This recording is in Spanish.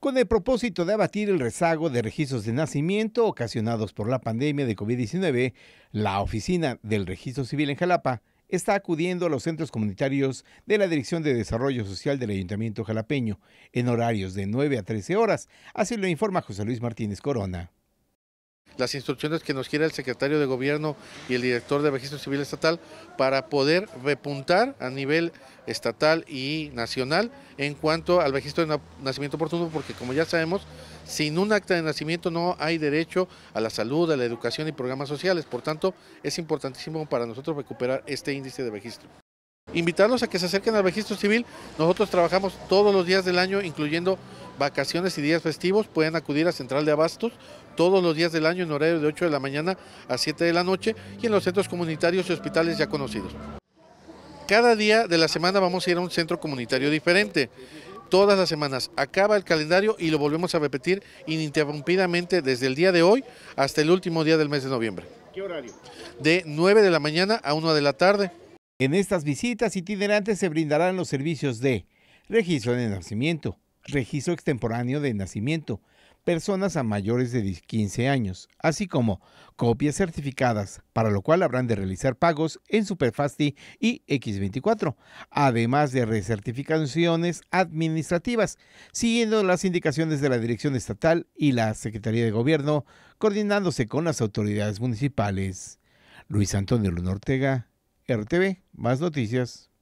con el propósito de abatir el rezago de registros de nacimiento ocasionados por la pandemia de COVID-19, la Oficina del Registro Civil en Jalapa está acudiendo a los centros comunitarios de la Dirección de Desarrollo Social del Ayuntamiento Jalapeño en horarios de 9 a 13 horas, así lo informa José Luis Martínez Corona las instrucciones que nos quiere el secretario de Gobierno y el director de Registro Civil Estatal para poder repuntar a nivel estatal y nacional en cuanto al registro de nacimiento oportuno, porque como ya sabemos, sin un acta de nacimiento no hay derecho a la salud, a la educación y programas sociales. Por tanto, es importantísimo para nosotros recuperar este índice de registro. Invitarlos a que se acerquen al registro civil. Nosotros trabajamos todos los días del año, incluyendo vacaciones y días festivos pueden acudir a Central de Abastos todos los días del año en horario de 8 de la mañana a 7 de la noche y en los centros comunitarios y hospitales ya conocidos. Cada día de la semana vamos a ir a un centro comunitario diferente. Todas las semanas acaba el calendario y lo volvemos a repetir ininterrumpidamente desde el día de hoy hasta el último día del mes de noviembre. ¿Qué horario? De 9 de la mañana a 1 de la tarde. En estas visitas itinerantes se brindarán los servicios de registro de nacimiento, registro extemporáneo de nacimiento, personas a mayores de 15 años, así como copias certificadas, para lo cual habrán de realizar pagos en Superfasti y X24, además de recertificaciones administrativas, siguiendo las indicaciones de la Dirección Estatal y la Secretaría de Gobierno, coordinándose con las autoridades municipales. Luis Antonio Luna Ortega, RTV, más noticias.